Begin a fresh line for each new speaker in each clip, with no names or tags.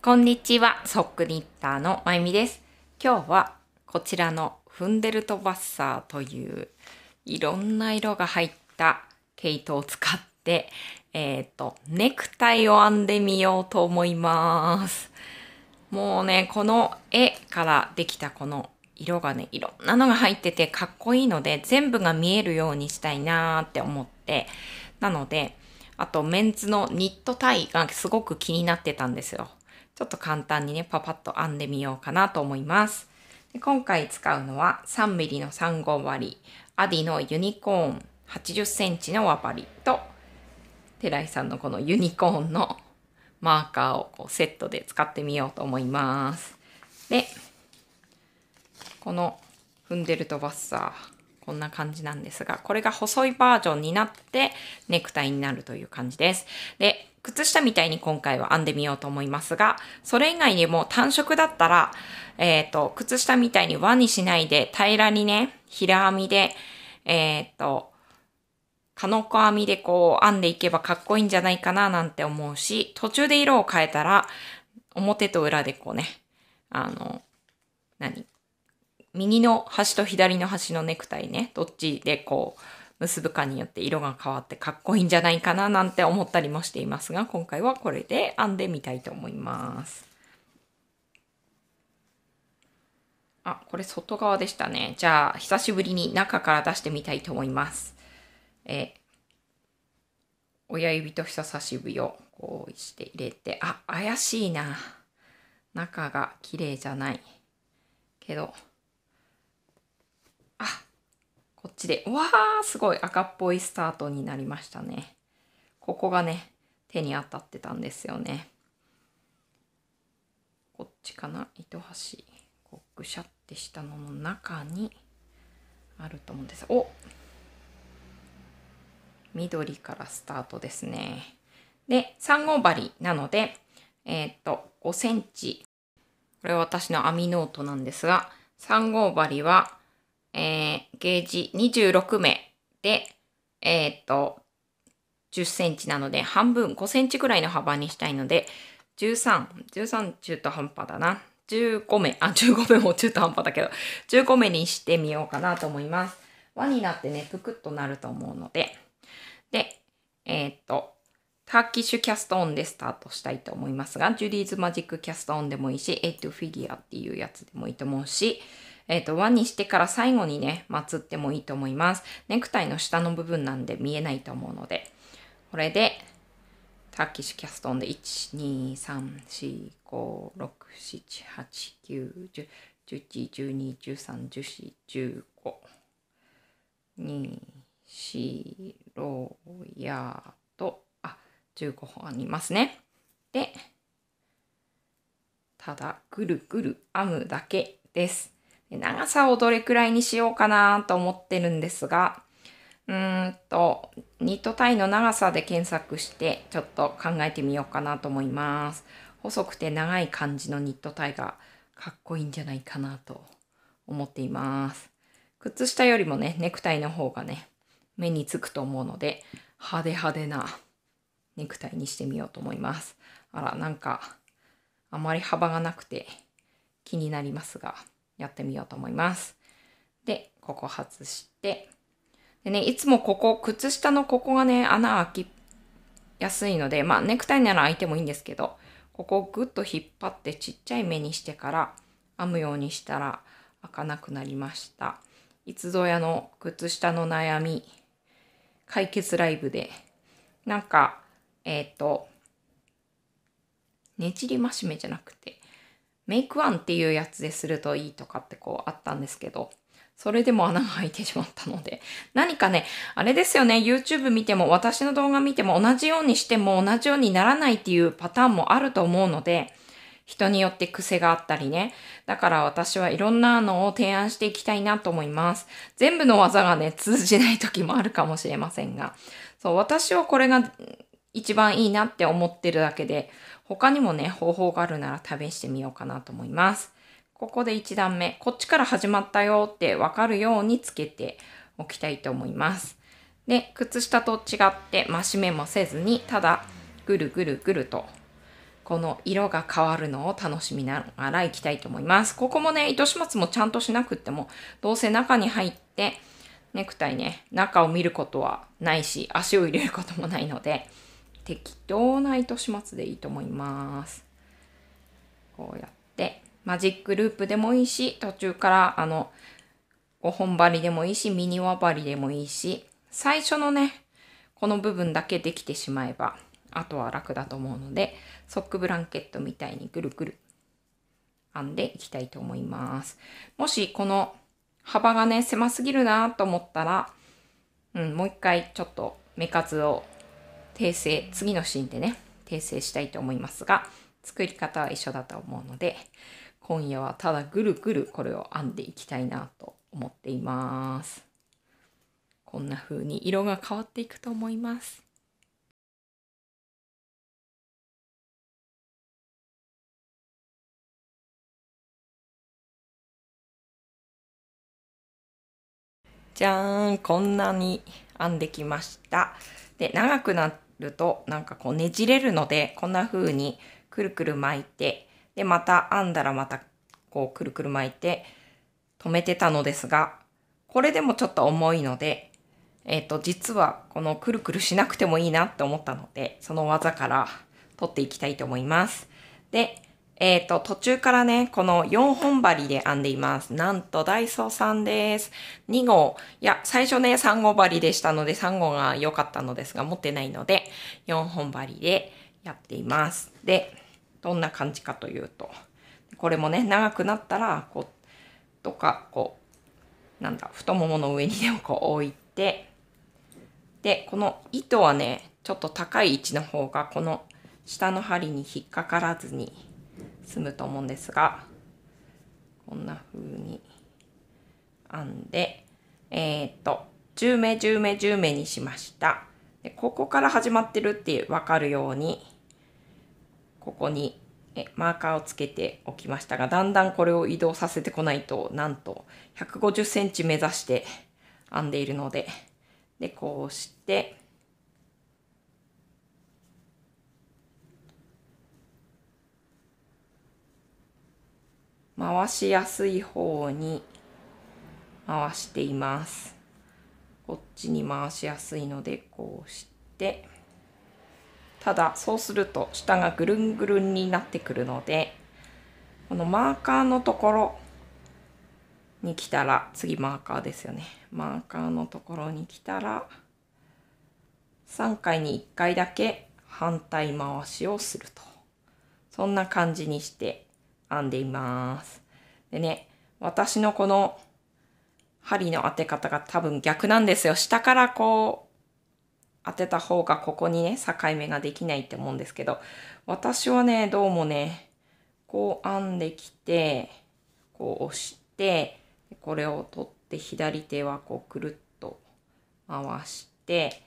こんにちは、ソックニッターのまゆみです。今日はこちらのフンデルトバッサーといういろんな色が入った毛糸を使って、えっ、ー、と、ネクタイを編んでみようと思います。もうね、この絵からできたこの色がね、いろんなのが入っててかっこいいので、全部が見えるようにしたいなーって思って、なので、あとメンズのニットタイがすごく気になってたんですよ。ちょっと簡単にね、パパッと編んでみようかなと思います。で今回使うのは 3mm の3号割り、アディのユニコーン 80cm の輪針と、寺井さんのこのユニコーンのマーカーをこうセットで使ってみようと思います。で、この踏んでるとバッサー、こんな感じなんですが、これが細いバージョンになってネクタイになるという感じです。で、靴下みたいに今回は編んでみようと思いますが、それ以外にも単色だったら、えっ、ー、と、靴下みたいに輪にしないで平らにね、平編みで、えっ、ー、と、かのこ編みでこう編んでいけばかっこいいんじゃないかななんて思うし、途中で色を変えたら、表と裏でこうね、あの、何右の端と左の端のネクタイね、どっちでこう、結ぶかによって色が変わってかっこいいんじゃないかななんて思ったりもしていますが、今回はこれで編んでみたいと思います。あ、これ外側でしたね。じゃあ、久しぶりに中から出してみたいと思います。え、親指と人差し指をこうして入れて、あ、怪しいな。中が綺麗じゃない。けど、あ、こっちで、わー、すごい赤っぽいスタートになりましたね。ここがね、手に当たってたんですよね。こっちかな、糸端。こうぐしゃってしたのの中にあると思うんです。お緑からスタートですね。で、3号針なので、えー、っと、5センチ。これは私の網ノートなんですが、3号針はえー、ゲージ26目で、えー、っと、10センチなので、半分、5センチくらいの幅にしたいので、13、13中途半端だな。15目、あ、15目も中途半端だけど、15目にしてみようかなと思います。輪になってね、ぷくっとなると思うので。で、えー、っと、ターキッシュキャストオンでスタートしたいと思いますが、ジュディーズマジックキャストオンでもいいし、エイトフィギュアっていうやつでもいいと思うし、えっ、ー、と、輪にしてから最後にね、まつってもいいと思います。ネクタイの下の部分なんで見えないと思うので、これで、タッキシュキャストンで、1、2、3、4、5、6、7、8、9、10、11、12、13、14、15、2、4、6、やと、あ、15本ありますね。で、ただぐるぐる編むだけです。長さをどれくらいにしようかなと思ってるんですが、うーんと、ニットタイの長さで検索して、ちょっと考えてみようかなと思います。細くて長い感じのニットタイがかっこいいんじゃないかなと思っています。靴下よりもね、ネクタイの方がね、目につくと思うので、派手派手なネクタイにしてみようと思います。あら、なんか、あまり幅がなくて気になりますが。やってみようと思います。で、ここ外して、でね、いつもここ、靴下のここがね、穴開きやすいので、まあネクタイなら開いてもいいんですけど、ここをぐっと引っ張ってちっちゃい目にしてから編むようにしたら開かなくなりました。いつぞやの靴下の悩み解決ライブで、なんか、えっ、ー、と、ねじり増し目じゃなくて、メイクワンっていうやつでするといいとかってこうあったんですけど、それでも穴が開いてしまったので。何かね、あれですよね、YouTube 見ても、私の動画見ても、同じようにしても同じようにならないっていうパターンもあると思うので、人によって癖があったりね。だから私はいろんなのを提案していきたいなと思います。全部の技がね、通じない時もあるかもしれませんが。そう、私はこれが一番いいなって思ってるだけで、他にもね、方法があるなら試してみようかなと思います。ここで1段目、こっちから始まったよってわかるようにつけておきたいと思います。で、靴下と違って増し目もせずに、ただぐるぐるぐると、この色が変わるのを楽しみながらいきたいと思います。ここもね、糸始末もちゃんとしなくっても、どうせ中に入って、ネクタイね、中を見ることはないし、足を入れることもないので、適当な糸始末でいいと思います。こうやって、マジックループでもいいし、途中からあの、5本針でもいいし、ミニ輪針でもいいし、最初のね、この部分だけできてしまえば、あとは楽だと思うので、ソックブランケットみたいにぐるぐる編んでいきたいと思います。もしこの幅がね、狭すぎるなと思ったら、うん、もう一回ちょっと目数を訂正、次のシーンでね、訂正したいと思いますが、作り方は一緒だと思うので、今夜はただぐるぐるこれを編んでいきたいなと思っています。こんな風に色が変わっていくと思います。じゃーんこんなに編んできました。で長くなって、るとなんかこうねじれるのでこんな風にくるくる巻いてでまた編んだらまたこうくるくる巻いて止めてたのですがこれでもちょっと重いのでえっ、ー、と実はこのくるくるしなくてもいいなって思ったのでその技から取っていきたいと思います。でえっ、ー、と、途中からね、この4本針で編んでいます。なんと、ダイソーさんです。2号。いや、最初ね、3号針でしたので、3号が良かったのですが、持ってないので、4本針でやっています。で、どんな感じかというと、これもね、長くなったら、こう、とか、こう、なんだ、太ももの上にでもこう置いて、で、この糸はね、ちょっと高い位置の方が、この下の針に引っかからずに、済むと思うんですがこんな風に編んでえっ、と10目10目10目にしましたでここから始まってるって分かるようにここにマーカーをつけておきましたがだんだんこれを移動させてこないとなんと1 5 0センチ目指して編んでいるのででこうして回しやすい方に回しています。こっちに回しやすいのでこうしてただそうすると下がぐるんぐるんになってくるのでこのマーカーのところに来たら次マーカーですよねマーカーのところに来たら3回に1回だけ反対回しをするとそんな感じにして編んでいます。でね、私のこの針の当て方が多分逆なんですよ。下からこう当てた方がここにね、境目ができないって思うんですけど、私はね、どうもね、こう編んできて、こう押して、これを取って左手はこうくるっと回して、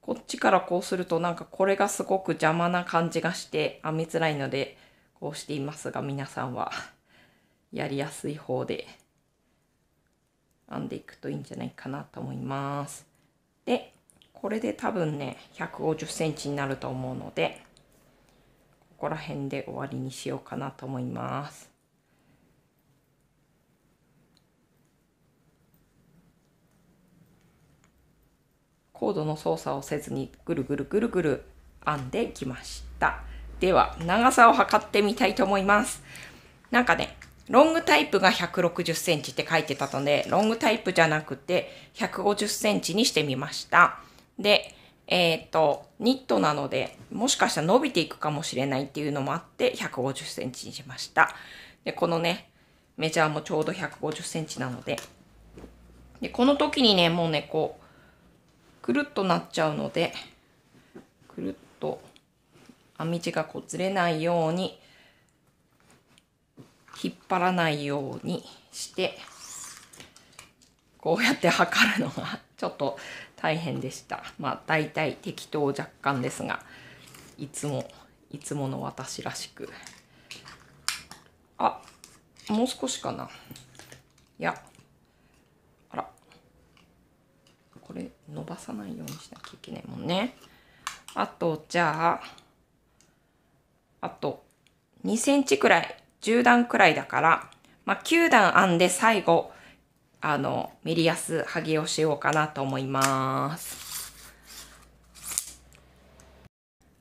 こっちからこうするとなんかこれがすごく邪魔な感じがして編みづらいので、こうしていますが皆さんは やりやすい方で編んでいくといいんじゃないかなと思います。でこれで多分ね1 5 0センチになると思うのでここら辺で終わりにしようかなと思います。コードの操作をせずにぐるぐるぐるぐる編んできました。では、長さを測ってみたいと思います。なんかね、ロングタイプが160センチって書いてたので、ロングタイプじゃなくて150センチにしてみました。で、えっ、と、ニットなので、もしかしたら伸びていくかもしれないっていうのもあって、150センチにしました。で、このね、メジャーもちょうど150センチなので。で、この時にね、もうね、こう、くるっとなっちゃうので、くるっと編み地がこうずれないように引っ張らないようにしてこうやって測るのが ちょっと大変でしたまあ大体適当若干ですがいつもいつもの私らしくあもう少しかないやあらこれ伸ばさないようにしなきゃいけないもんねあとじゃああと2センチくらい、10段くらいだから、まあ、9段編んで最後、あの、メリヤス剥ぎをしようかなと思います。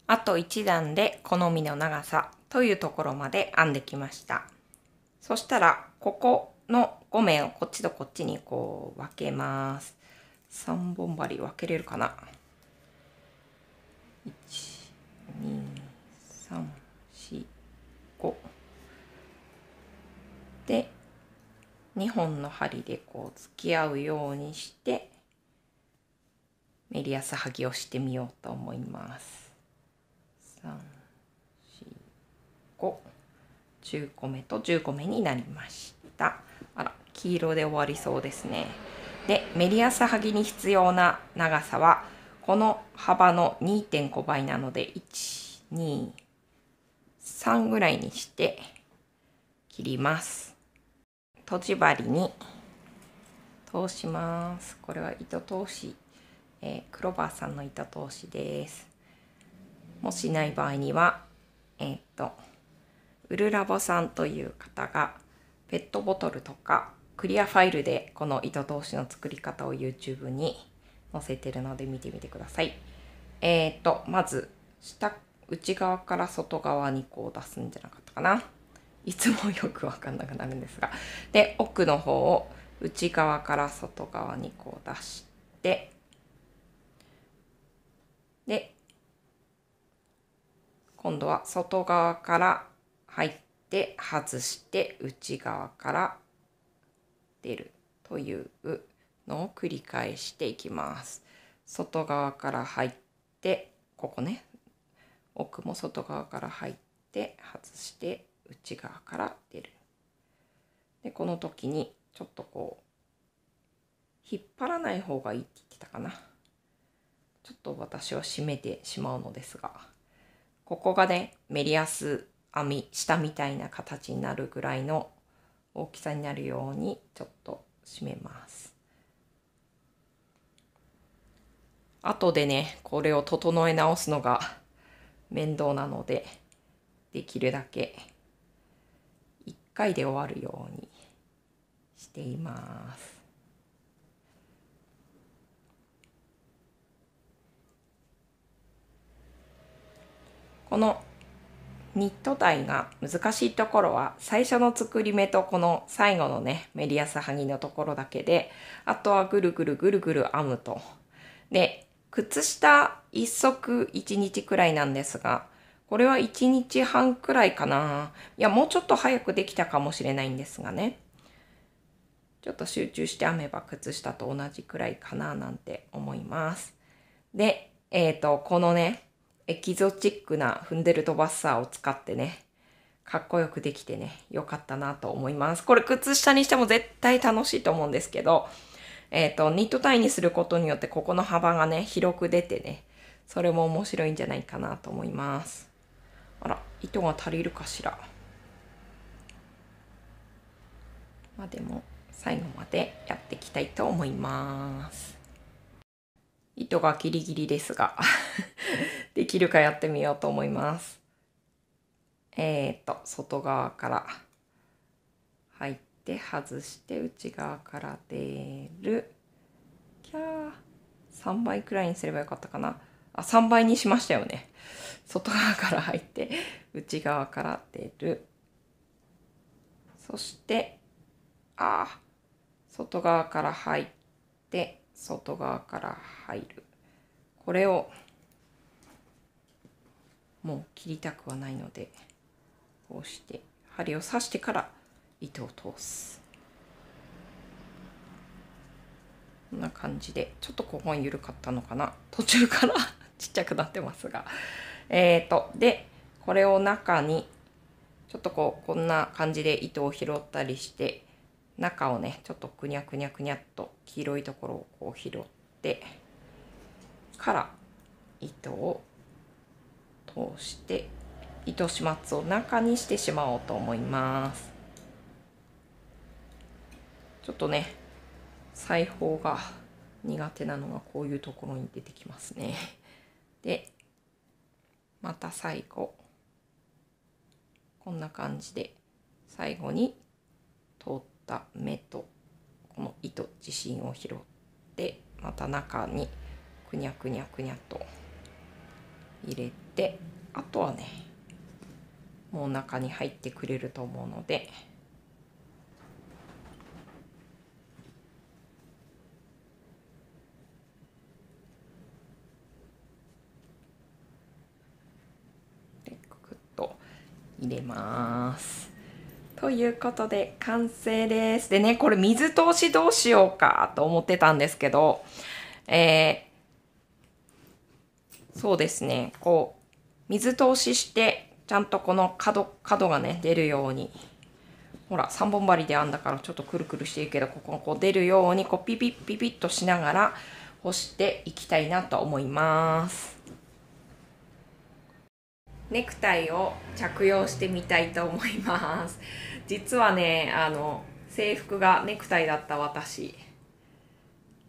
あと1段で好みの長さというところまで編んできました。そしたら、ここの5面をこっちとこっちにこう分けます。3本針分けれるかな ?1、2、3。個で2本の針でこう付き合うようにしてメリアスはぎをしてみようと思います。345 10個目と15目になりました。あら黄色で終わりそうですね。でメリアスはぎに必要な長さはこの幅の2.5倍なので1 2 3ぐらいにして切りますとじ針に通しますこれは糸通し、えー、クロバーさんの糸通しですもしない場合にはえー、っとウルラボさんという方がペットボトルとかクリアファイルでこの糸通しの作り方を YouTube に載せてるので見てみてください。えっ、と、まず下内側から外側にこう出すんじゃなかったかな。いつもよくわかんなくなるんですが。で、奥の方を内側から外側にこう出して、で、今度は外側から入って外して内側から出るというのを繰り返していきます。外側から入って、ここね、奥も外側から入って外して内側から出るでこの時にちょっとこう引っ張らない方がいいって言ってたかなちょっと私は締めてしまうのですがここがねメリアス編み下みたいな形になるぐらいの大きさになるようにちょっと締めます後でねこれを整え直すのが面倒なのでできるだけ1回で終わるようにしています。このニット体が難しいところは最初の作り目とこの最後のねメリヤスはぎのところだけであとはぐるぐるぐるぐる編むとで靴下1足1日くらいなんですが、これは1日半くらいかな。いや、もうちょっと早くできたかもしれないんですがね。ちょっと集中して編めば靴下と同じくらいかななんて思います。で、えっ、ー、と、このね、エキゾチックな踏んでるトバッサーを使ってね、かっこよくできてね、よかったなと思います。これ靴下にしても絶対楽しいと思うんですけど、えっ、ー、と、ニットタイにすることによってここの幅がね、広く出てね、それも面白いんじゃないかなと思います。あら、糸が足りるかしら。まあでも、最後までやっていきたいと思います。糸がギリギリですが できるかやってみようと思います。えっ、ー、と、外側から。で外して内側から出るキャー3倍くらいにすればよかったかなあ3倍にしましたよね外側から入って内側から出るそしてあ外側から入って外側から入るこれをもう切りたくはないのでこうして針を刺してから糸を通すこんな感じでちょっとここが緩かったのかな 途中から ちっちゃくなってますがえっ、とでこれを中にちょっとこうこんな感じで糸を拾ったりして中をねちょっとくにゃくにゃくにゃっと黄色いところをこう拾ってから糸を通して糸始末を中にしてしまおうと思います。ちょっとね裁縫が苦手なのがこういうところに出てきますね。でまた最後こんな感じで最後に通った目とこの糸自信を拾ってまた中にくにゃくにゃくにゃと入れてあとはねもう中に入ってくれると思うので。入れます。ということで完成です。でね、これ水通しどうしようかと思ってたんですけど、えー、そうですね、こう、水通しして、ちゃんとこの角、角がね、出るように。ほら、3本針で編んだからちょっとくるくるしてるけど、こここう出るように、こうピピッピピッとしながら干していきたいなと思います。ネクタイを着用してみたいと思います。実はね、あの、制服がネクタイだった私、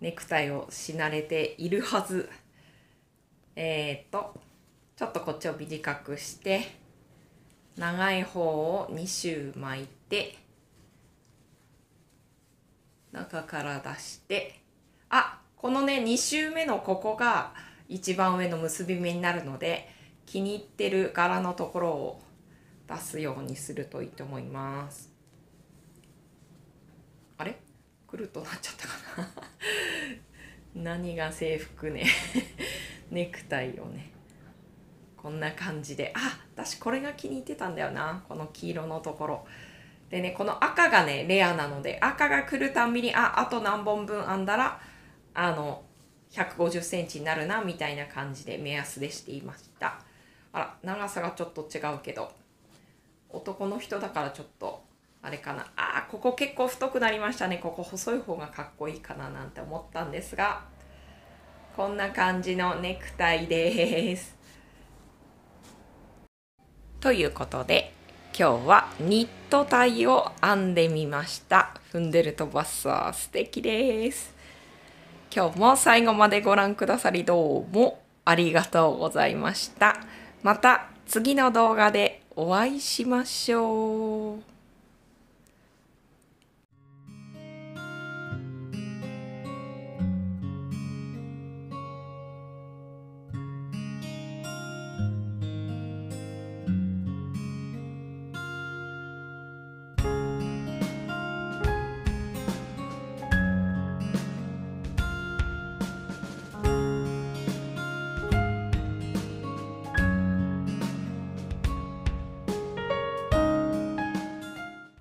ネクタイをし慣れているはず。えー、っと、ちょっとこっちを短くして、長い方を2周巻いて、中から出して、あ、このね、2周目のここが一番上の結び目になるので、気に入ってる柄のところを出すようにするといいと思います。あれくるっとなっちゃったかな 何が制服ね ネクタイをねこんな感じであ私これが気に入ってたんだよなこの黄色のところでねこの赤がねレアなので赤が来るたんびにああと何本分編んだらあの150センチになるなみたいな感じで目安でしていました。あら長さがちょっと違うけど男の人だからちょっとあれかなあーここ結構太くなりましたねここ細い方がかっこいいかななんて思ったんですがこんな感じのネクタイです。ということで今日はニットタイを編んでみました。踏んでるとバッサー素敵です。今日も最後までご覧くださりどうもありがとうございました。また次の動画でお会いしましょう。